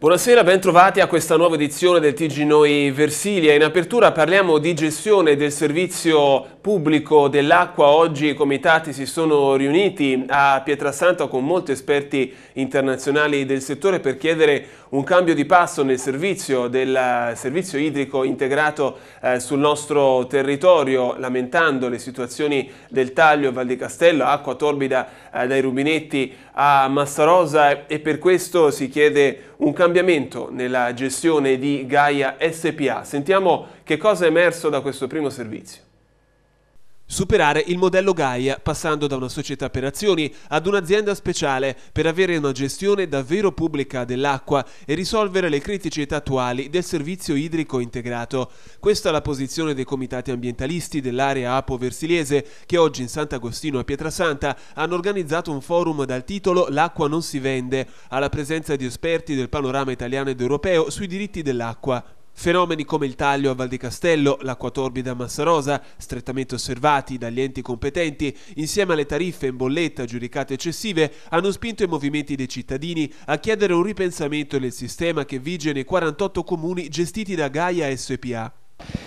Buonasera, bentrovati a questa nuova edizione del TG Noi Versilia. In apertura parliamo di gestione del servizio pubblico dell'acqua. Oggi i comitati si sono riuniti a Pietrasanta con molti esperti internazionali del settore per chiedere un cambio di passo nel servizio del eh, servizio idrico integrato eh, sul nostro territorio, lamentando le situazioni del Taglio, Val di Castello, acqua torbida eh, dai rubinetti a Massarosa e per questo si chiede un cambiamento nella gestione di Gaia SPA. Sentiamo che cosa è emerso da questo primo servizio. Superare il modello Gaia passando da una società per azioni ad un'azienda speciale per avere una gestione davvero pubblica dell'acqua e risolvere le criticità attuali del servizio idrico integrato. Questa è la posizione dei comitati ambientalisti dell'area Apo Versiliese che oggi in Sant'Agostino a Pietrasanta hanno organizzato un forum dal titolo L'acqua non si vende, alla presenza di esperti del panorama italiano ed europeo sui diritti dell'acqua. Fenomeni come il taglio a Val di Castello, l'acqua torbida a Massarosa, strettamente osservati dagli enti competenti, insieme alle tariffe in bolletta giudicate eccessive, hanno spinto i movimenti dei cittadini a chiedere un ripensamento del sistema che vige nei 48 comuni gestiti da Gaia SPA.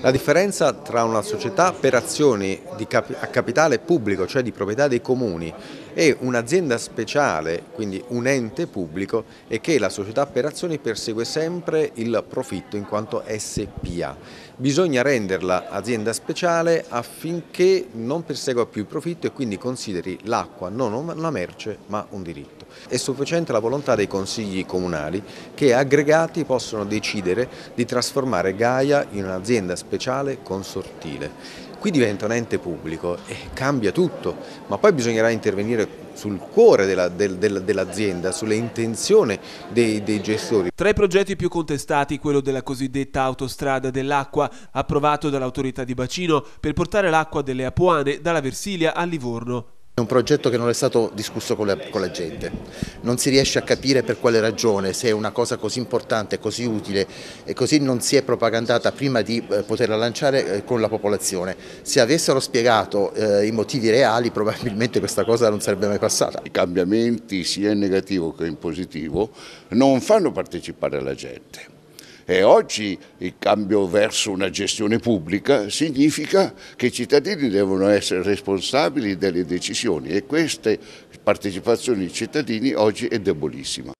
La differenza tra una società per azioni cap a capitale pubblico, cioè di proprietà dei comuni, e un'azienda speciale, quindi un ente pubblico, è che la società per azioni persegue sempre il profitto in quanto SPA bisogna renderla azienda speciale affinché non persegua più il profitto e quindi consideri l'acqua non una merce ma un diritto. È sufficiente la volontà dei consigli comunali che aggregati possono decidere di trasformare Gaia in un'azienda speciale consortile. Qui diventa un ente pubblico e cambia tutto, ma poi bisognerà intervenire sul cuore dell'azienda, della, dell sulle intenzioni dei, dei gestori. Tra i progetti più contestati quello della cosiddetta autostrada dell'acqua, approvato dall'autorità di bacino per portare l'acqua delle Apuane dalla Versilia a Livorno. È un progetto che non è stato discusso con la, con la, gente, non si riesce a capire per quale ragione, se è una cosa così importante, così utile e così non si è propagandata prima di eh, poterla lanciare eh, con la popolazione. Se avessero spiegato eh, i motivi reali probabilmente questa cosa non sarebbe mai passata. I cambiamenti sia in negativo che in positivo non fanno partecipare la gente e oggi il cambio verso una gestione pubblica significa che i cittadini devono essere responsabili delle decisioni e questa partecipazione dei cittadini oggi è debolissima.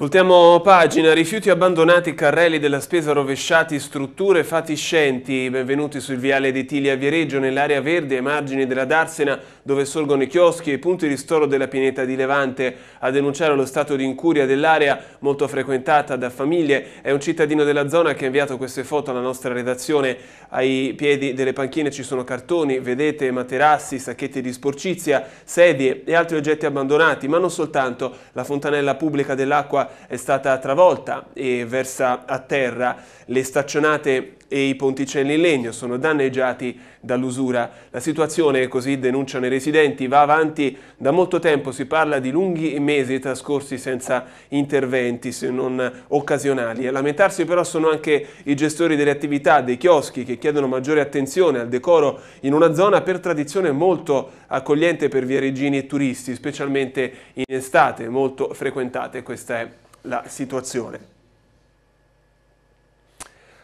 Voltiamo pagina, rifiuti abbandonati, carrelli della spesa rovesciati, strutture fatiscenti. Benvenuti sul viale di Tilia Viareggio, nell'area verde ai margini della Darsena, dove sorgono i chioschi e i punti di ristoro della pianeta di Levante. A denunciare lo stato di incuria dell'area, molto frequentata da famiglie, è un cittadino della zona che ha inviato queste foto alla nostra redazione. Ai piedi delle panchine ci sono cartoni, vedete, materassi, sacchetti di sporcizia, sedie e altri oggetti abbandonati, ma non soltanto. La fontanella pubblica dell'acqua è stata travolta e versa a terra. Le staccionate e i ponticelli in legno sono danneggiati dall'usura. La situazione, così denunciano i residenti, va avanti da molto tempo, si parla di lunghi mesi trascorsi senza interventi, se non occasionali. A lamentarsi però sono anche i gestori delle attività, dei chioschi, che chiedono maggiore attenzione al decoro in una zona per tradizione molto accogliente per via regini e turisti, specialmente in estate, molto frequentate. Questa è la situazione.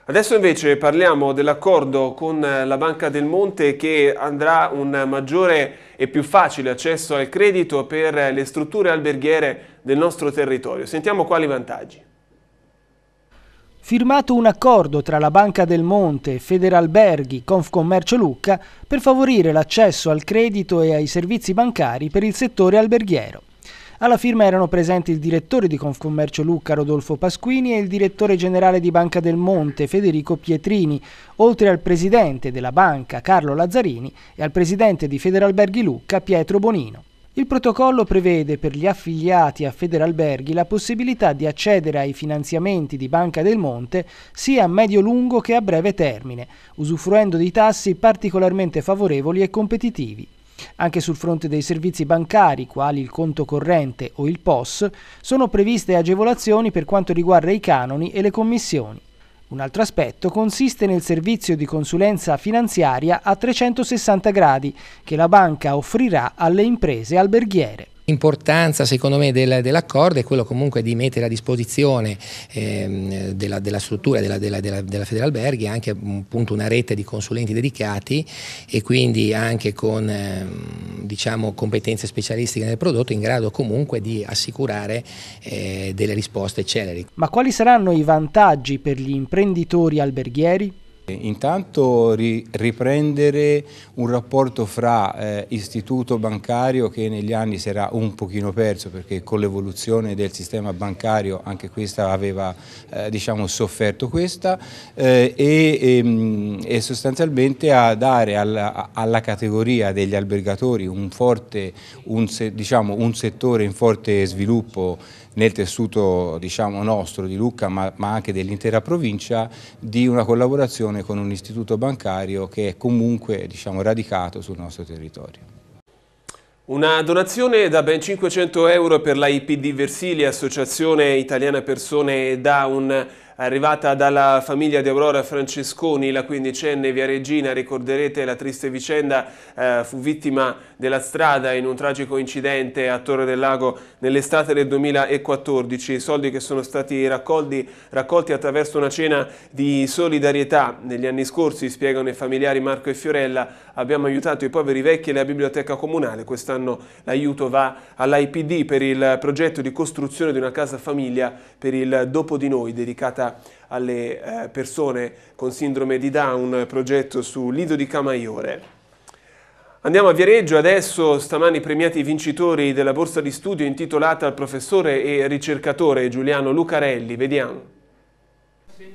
Adesso invece parliamo dell'accordo con eh, la Banca del Monte che andrà un maggiore e più facile accesso al credito per eh, le strutture alberghiere del nostro territorio. Sentiamo quali vantaggi. Firmato un accordo tra la Banca del Monte, Federalberghi, Confcommercio Lucca per favorire l'accesso al credito e ai servizi bancari per il settore alberghiero. Alla firma erano presenti il direttore di Confcommercio Lucca Rodolfo Pasquini e il direttore generale di Banca del Monte Federico Pietrini, oltre al presidente della banca Carlo Lazzarini e al presidente di Federalberghi Lucca Pietro Bonino. Il protocollo prevede per gli affiliati a Federalberghi la possibilità di accedere ai finanziamenti di Banca del Monte sia a medio-lungo che a breve termine, usufruendo di tassi particolarmente favorevoli e competitivi. Anche sul fronte dei servizi bancari, quali il conto corrente o il POS, sono previste agevolazioni per quanto riguarda i canoni e le commissioni. Un altro aspetto consiste nel servizio di consulenza finanziaria a 360 gradi che la banca offrirà alle imprese alberghiere. L'importanza secondo me del, dell'accordo è quello comunque di mettere a disposizione ehm, della, della, struttura della, della, della Federalberghi anche appunto una rete di consulenti dedicati e quindi anche con ehm, diciamo, competenze specialistiche nel prodotto in grado comunque di assicurare eh, delle risposte celeri. Ma quali saranno i vantaggi per gli imprenditori alberghieri? Intanto riprendere un rapporto fra eh, istituto bancario che negli anni si era un pochino perso perché con l'evoluzione del sistema bancario anche questa aveva eh, diciamo, sofferto questa eh, e, ehm, e, sostanzialmente a dare alla, alla categoria degli albergatori un, forte, un, diciamo, un settore in forte sviluppo nel tessuto diciamo, nostro di Lucca ma, ma anche dell'intera provincia di una collaborazione con un istituto bancario che è comunque diciamo, radicato sul nostro territorio. Una donazione da ben 500 euro per la di Versilia, Associazione Italiana Persone da un arrivata dalla famiglia di Aurora Francesconi, la quindicenne via Regina, ricorderete la triste vicenda, eh, fu vittima della strada in un tragico incidente a Torre del Lago nell'estate del 2014, I soldi che sono stati raccolti, raccolti attraverso una cena di solidarietà. Negli anni scorsi, spiegano i familiari Marco e Fiorella, abbiamo aiutato i poveri vecchi e la biblioteca comunale, quest'anno l'aiuto va all'IPD per il progetto di costruzione di una casa famiglia per il dopo di noi dedicata alle eh, persone con sindrome di Down, progetto su Lido di Camaiore. Andiamo a Viareggio, adesso stamani premiati i vincitori della borsa di studio intitolata al professore e ricercatore Giuliano Lucarelli, vediamo.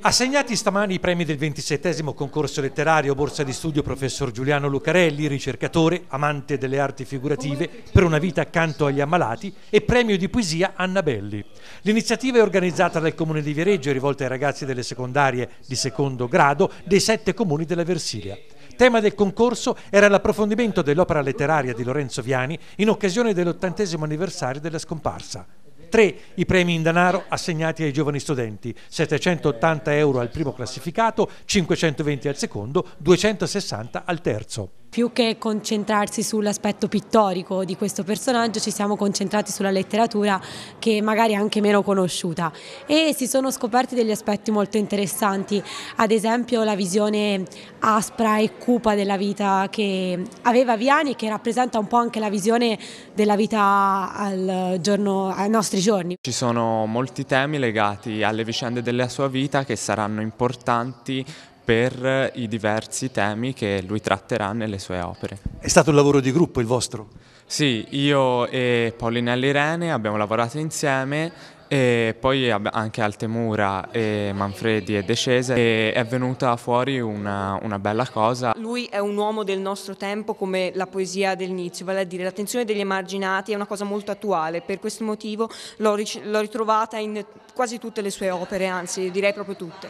Assegnati stamani i premi del 27 concorso letterario Borsa di Studio professor Giuliano Lucarelli, ricercatore, amante delle arti figurative, per una vita accanto agli ammalati e premio di poesia Anna Belli. L'iniziativa è organizzata dal comune di Viareggio e rivolta ai ragazzi delle secondarie di secondo grado dei sette comuni della Versilia. Tema del concorso era l'approfondimento dell'opera letteraria di Lorenzo Viani in occasione dell'ottantesimo anniversario della scomparsa tre i premi in denaro assegnati ai giovani studenti, 780 euro al primo classificato, 520 al secondo, 260 al terzo più che concentrarsi sull'aspetto pittorico di questo personaggio ci siamo concentrati sulla letteratura che magari è anche meno conosciuta e si sono scoperti degli aspetti molto interessanti, ad esempio la visione aspra e cupa della vita che aveva Viani che rappresenta un po' anche la visione della vita al giorno, ai nostri giorni. Ci sono molti temi legati alle vicende della sua vita che saranno importanti per i diversi temi che lui tratterà nelle sue opere. È stato un lavoro di gruppo il vostro? Sì, io e Paulinelli Irene abbiamo lavorato insieme e poi anche Altemura e Manfredi e De Cese e è venuta fuori una, una, bella cosa. Lui è un uomo del nostro tempo come la poesia dell'inizio, vale a dire l'attenzione degli emarginati è una cosa molto attuale, per questo motivo l'ho ritrovata in quasi tutte le sue opere, anzi direi proprio tutte.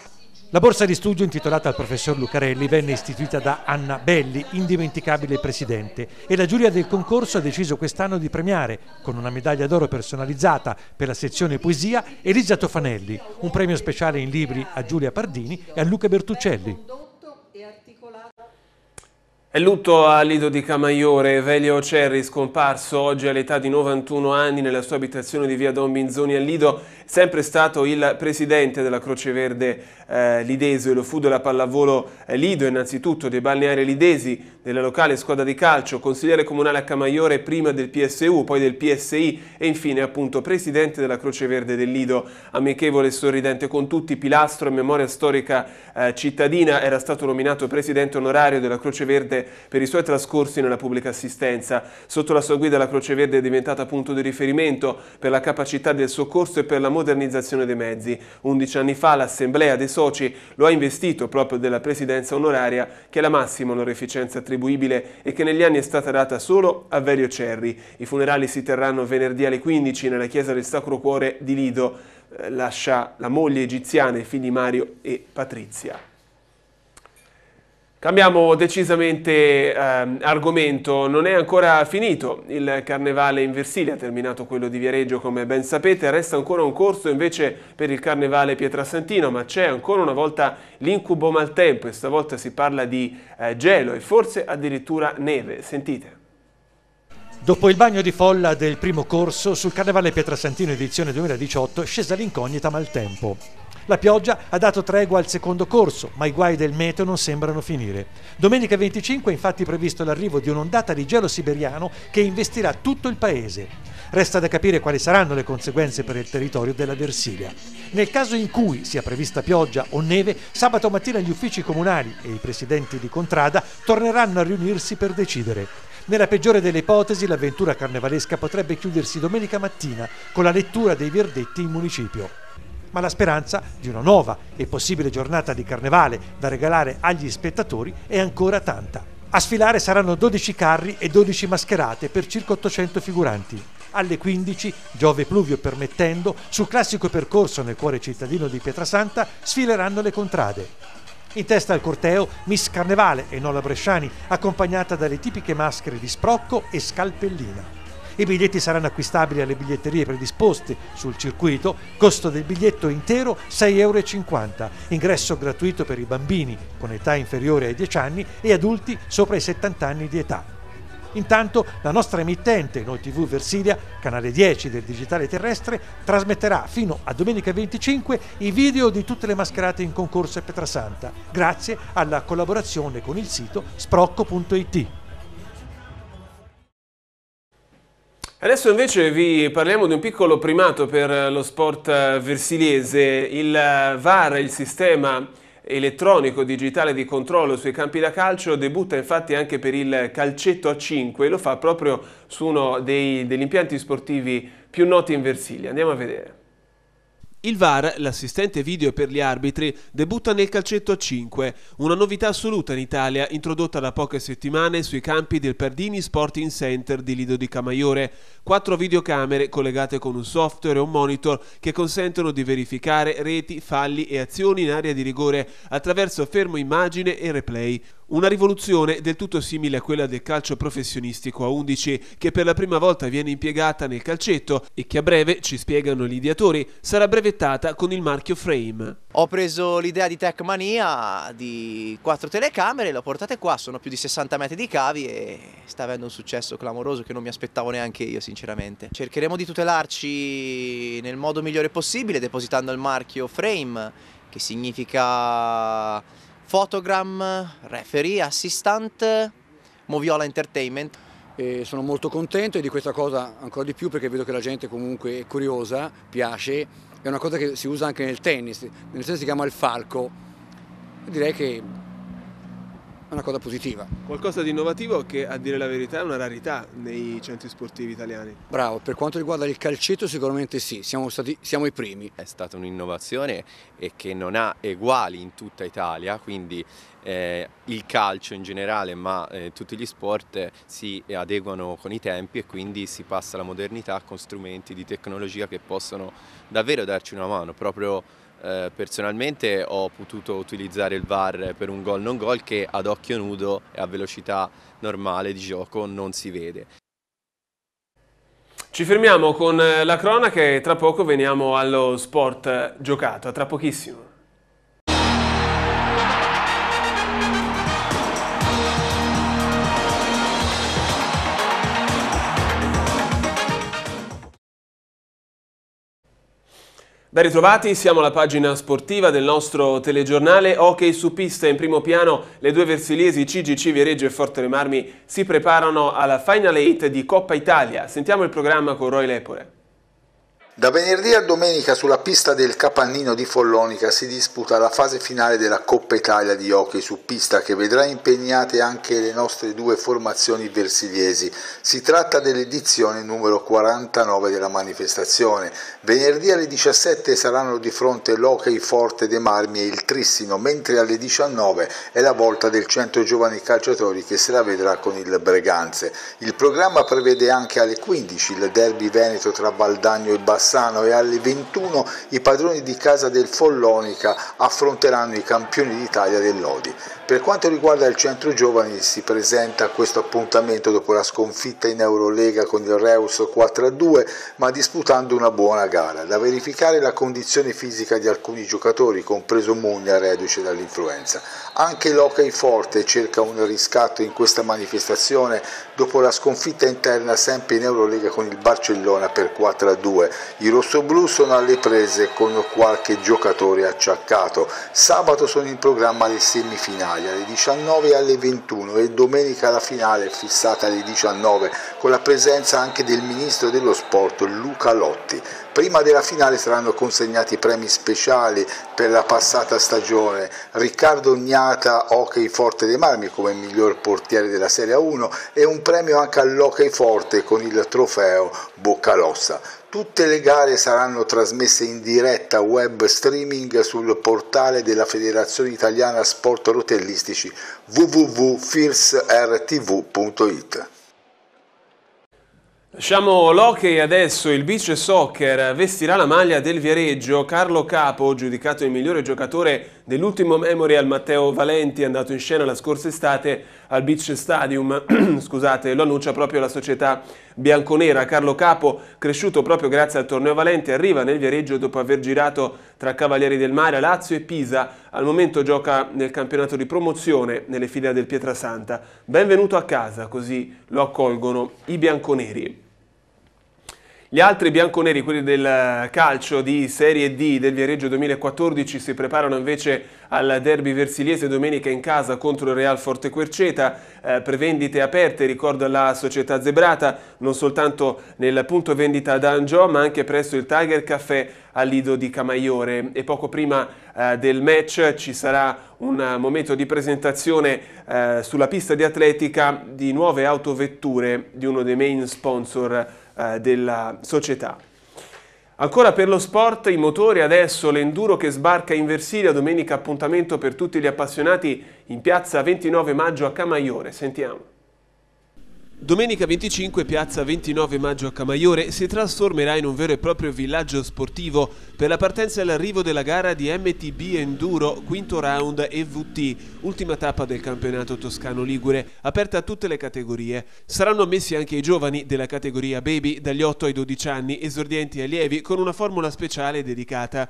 La borsa di studio intitolata al professor Lucarelli venne istituita da Anna Belli, indimenticabile presidente, e la giuria del concorso ha deciso quest'anno di premiare, con una medaglia d'oro personalizzata per la sezione poesia, Elisa Tofanelli, un premio speciale in libri a Giulia Pardini e a Luca Bertuccelli. È lutto a Lido di Camaiore, Velio Cerri, scomparso oggi all'età di 91 anni nella sua abitazione di via Don Binzoni a Lido, sempre stato il presidente della Croce Verde eh, Lideso e lo fu della pallavolo eh, Lido, innanzitutto dei balneari lidesi, della locale squadra di calcio, consigliere comunale a Camaiore prima del PSU, poi del PSI e infine appunto presidente della Croce Verde del Lido, amichevole e sorridente con tutti, pilastro e memoria storica eh, cittadina, era stato nominato presidente onorario della Croce Verde per i suoi trascorsi nella pubblica assistenza. Sotto la sua guida la Croce Verde è diventata punto di riferimento per la capacità del soccorso e per la modernizzazione dei mezzi. Undici anni fa l'assemblea dei soci lo ha investito proprio della presidenza onoraria che è la massima onoreficenza attribuibile e che negli anni è stata data solo a Verio Cerri. I funerali si terranno venerdì alle 15 nella chiesa del Sacro Cuore di Lido. Eh, lascia la moglie egiziana, i figli Mario e Patrizia. Cambiamo decisamente eh, argomento, non è ancora finito il carnevale in Versilia, terminato quello di Viareggio come ben sapete, resta ancora un corso invece per il carnevale Pietrasantino, ma c'è ancora una volta l'incubo maltempo e stavolta si parla di eh, gelo e forse addirittura neve, sentite. Dopo il bagno di folla del primo corso, sul Carnevale Pietrasantino edizione 2018 scesa l'incognita maltempo. La pioggia ha dato tregua al secondo corso, ma i guai del meteo non sembrano finire. Domenica 25 è infatti previsto l'arrivo di un'ondata di gelo siberiano che investirà tutto il paese. Resta da capire quali saranno le conseguenze per il territorio della Versilia. Nel caso in cui sia prevista pioggia o neve, sabato mattina gli uffici comunali e i presidenti di contrada torneranno a riunirsi per decidere. Nella peggiore delle ipotesi, l'avventura carnevalesca potrebbe chiudersi domenica mattina con la lettura dei verdetti in municipio ma la speranza di una nuova e possibile giornata di carnevale da regalare agli spettatori è ancora tanta. A sfilare saranno 12 carri e 12 mascherate per circa 800 figuranti. Alle 15, giove pluvio permettendo, sul classico percorso nel cuore cittadino di Pietrasanta sfileranno le contrade. In testa al corteo Miss Carnevale e Nola Bresciani, accompagnata dalle tipiche maschere di sprocco e scalpellina. I biglietti saranno acquistabili alle biglietterie predisposte sul circuito, costo del biglietto intero 6,50 euro, ingresso gratuito per i bambini con età inferiore ai 10 anni e adulti sopra i 70 anni di età. Intanto la nostra emittente, Noi TV Versilia, canale 10 del digitale terrestre, trasmetterà fino a domenica 25 i video di tutte le mascherate in concorso a Petrasanta, grazie alla collaborazione con il sito sprocco.it. Adesso invece vi parliamo di un piccolo primato per lo sport versiliese, il VAR, il sistema elettronico digitale di controllo sui campi da calcio debutta infatti anche per il calcetto a 5 e lo fa proprio su uno dei, degli impianti sportivi più noti in Versilia. Andiamo a vedere. Il VAR, l'assistente video per gli arbitri, debutta nel calcetto a 5, una novità assoluta in Italia introdotta da poche settimane sui campi del Perdini Sporting Center di Lido di Camaiore. Quattro videocamere collegate con un software e un monitor che consentono di verificare reti, falli e azioni in area di rigore attraverso fermo immagine e replay. Una rivoluzione del tutto simile a quella del calcio professionistico a 11, che per la prima volta viene impiegata nel calcetto e che a breve, ci spiegano gli ideatori, sarà brevettata con il marchio Frame. Ho preso l'idea di Techmania di quattro telecamere, le ho portate qua, sono più di 60 metri di cavi e sta avendo un successo clamoroso che non mi aspettavo neanche io sinceramente. Cercheremo di tutelarci nel modo migliore possibile depositando il marchio Frame, che significa fotogram, referee, assistant, Moviola Entertainment. E sono molto contento e di questa cosa ancora di più perché vedo che la gente comunque è curiosa, piace, è una cosa che si usa anche nel tennis, nel senso si chiama il falco. Direi che è una cosa positiva. Qualcosa di innovativo che a dire la verità è una rarità nei centri sportivi italiani. Bravo, per quanto riguarda il calcetto sicuramente sì, siamo, stati, siamo i primi. È stata un'innovazione che non ha eguali in tutta Italia, quindi eh, il calcio in generale ma eh, tutti gli sport eh, si adeguano con i tempi e quindi si passa alla modernità con strumenti di tecnologia che possono davvero darci una mano, proprio eh, personalmente ho potuto utilizzare il VAR per un gol non gol che ad occhio nudo e a velocità normale di gioco non si vede. Ci fermiamo con eh, la cronaca e tra poco veniamo allo sport giocato, a tra pochissimo. Ben ritrovati, siamo alla pagina sportiva del nostro telegiornale Hockey su pista in primo piano le due versiliesi CGC Viareggio e Forte Marmi si preparano alla Final 8 di Coppa Italia. Sentiamo il programma con Roy Lepore. Da venerdì a domenica sulla pista del Capannino di Follonica si disputa la fase finale della Coppa Italia di hockey su pista che vedrà impegnate anche le nostre due formazioni versiliesi. Si tratta dell'edizione numero 49 della manifestazione. Venerdì alle 17 saranno di fronte l'Hockey Forte De Marmi e il Trissino, mentre alle 19 è la volta del Centro giovani calciatori che se la vedrà con il Breganze. Il programma prevede anche alle 15 il derby veneto tra Valdagno e Bassano Cassano e alle 21 i padroni di casa del Follonica affronteranno i campioni d'Italia dell'Odi. Per quanto riguarda il centro giovani si presenta questo appuntamento dopo la sconfitta in Eurolega con il Reus 4-2 ma disputando una buona gara. Da verificare la condizione fisica di alcuni giocatori, compreso Mugna reduce dall'influenza. Anche Locai Forte cerca un riscatto in questa manifestazione dopo la sconfitta interna sempre in Eurolega con il Barcellona per 4-2. I rossoblù sono alle prese con qualche giocatore acciaccato. Sabato sono in programma le semifinali alle 19 e alle 21 e domenica la finale è fissata alle 19 con la presenza anche del ministro dello sport Luca Lotti. Prima della finale saranno consegnati premi speciali per la passata stagione. Riccardo Gnata, Hockey Forte dei Marmi come miglior portiere della Serie 1 e un premio anche all'Hockey Forte con il trofeo Boccalossa. Tutte le gare saranno trasmesse in diretta web streaming sul portale della Federazione Italiana Sport Rotellistici www.firstrtv.it. Lasciamo l'hockey adesso, il beach soccer vestirà la maglia del Viareggio, Carlo Capo giudicato il migliore giocatore dell'ultimo memorial Matteo Valenti andato in scena la scorsa estate al Beach Stadium, scusate, lo annuncia proprio la società bianconera. Carlo Capo, cresciuto proprio grazie al torneo Valenti, arriva nel Viareggio dopo aver girato tra Cavalieri del Mare, Lazio e Pisa. Al momento gioca nel campionato di promozione nelle file del Pietrasanta. Benvenuto a casa, così lo accolgono i bianconeri. Gli altri bianconeri, quelli del eh, calcio di Serie D del Viareggio 2014, si preparano invece al derby versiliese domenica in casa contro il Real Forte Querceta. Eh, prevendite aperte, ricordo la società zebrata, non soltanto nel punto vendita ad Angio, ma anche presso il Tiger Café a Lido di Camaiore. E poco prima eh, del match ci sarà un eh, momento di presentazione eh, sulla pista di atletica di nuove autovetture di uno dei main sponsor eh, della società. Ancora per lo sport, i motori adesso, l'enduro che sbarca in Versilia, domenica appuntamento per tutti gli appassionati in piazza 29 maggio a Camaiore. Sentiamo. Domenica 25 piazza 29 maggio a Camaiore si trasformerà in un vero e proprio villaggio sportivo per la partenza e l'arrivo della gara di MTB Enduro quinto round EVT, ultima tappa del campionato toscano Ligure, aperta a tutte le categorie. Saranno ammessi anche i giovani della categoria Baby dagli 8 ai 12 anni, esordienti e allievi con una formula speciale dedicata.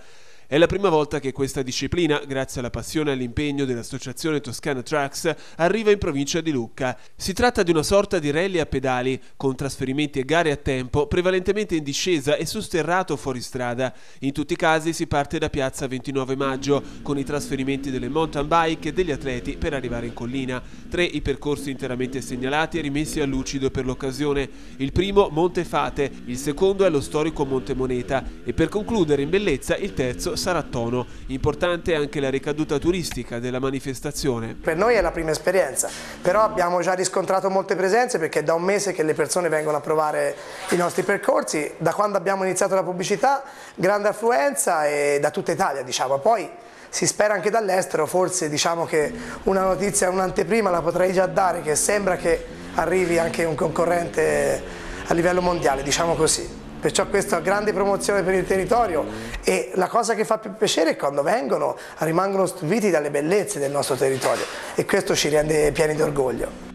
È la prima volta che questa disciplina, grazie alla passione e all'impegno dell'associazione Toscana Trucks, arriva in provincia di Lucca. Si tratta di una sorta di rally a pedali, con trasferimenti e gare a tempo, prevalentemente in discesa e su sterrato fuori strada. In tutti i casi si parte da piazza 29 maggio, con i trasferimenti delle mountain bike e degli atleti per arrivare in collina. Tre i percorsi interamente segnalati e rimessi a lucido per l'occasione. Il primo Monte Fate, il secondo è lo storico Monte Moneta e per concludere in bellezza il terzo passare a tono. Importante anche la ricaduta turistica della manifestazione. Per noi è la prima esperienza, però abbiamo già riscontrato molte presenze perché è da un mese che le persone vengono a provare i nostri percorsi. Da quando abbiamo iniziato la pubblicità, grande affluenza e da tutta Italia diciamo. Poi si spera anche dall'estero, forse diciamo che una notizia, un'anteprima la potrei già dare che sembra che arrivi anche un concorrente a livello mondiale, diciamo così perciò questa è una grande promozione per il territorio e la cosa che fa più piacere è quando vengono, rimangono stupiti dalle bellezze del nostro territorio e questo ci rende pieni d'orgoglio.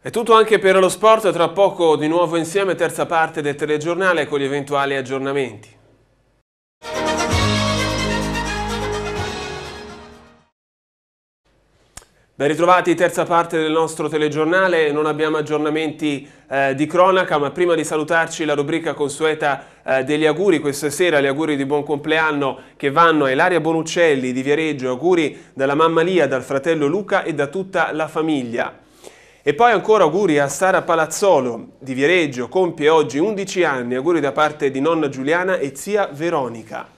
È tutto anche per lo sport, tra poco di nuovo insieme terza parte del telegiornale con gli eventuali aggiornamenti. Ben ritrovati, terza parte del nostro telegiornale, non abbiamo aggiornamenti eh, di cronaca, ma prima di salutarci la rubrica consueta eh, degli auguri, questa sera gli auguri di buon compleanno che vanno a Ilaria Bonuccelli di Viareggio, auguri dalla mamma Lia, dal fratello Luca e da tutta la famiglia. E poi ancora auguri a Sara Palazzolo di Viareggio, compie oggi 11 anni, auguri da parte di nonna Giuliana e zia Veronica.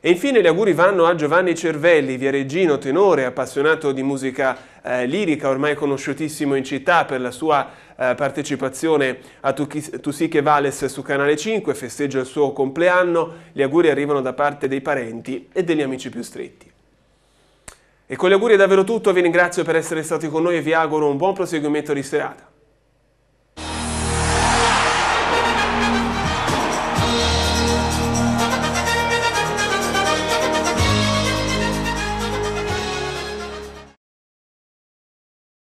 E infine gli auguri vanno a Giovanni Cervelli, via Regino, tenore, appassionato di musica eh, lirica, ormai conosciutissimo in città per la sua eh, partecipazione a tu, tu che Vales su Canale 5, festeggia il suo compleanno, gli auguri arrivano da parte dei parenti e degli amici più stretti. E con gli auguri è davvero tutto, vi ringrazio per essere stati con noi e vi auguro un buon proseguimento di serata.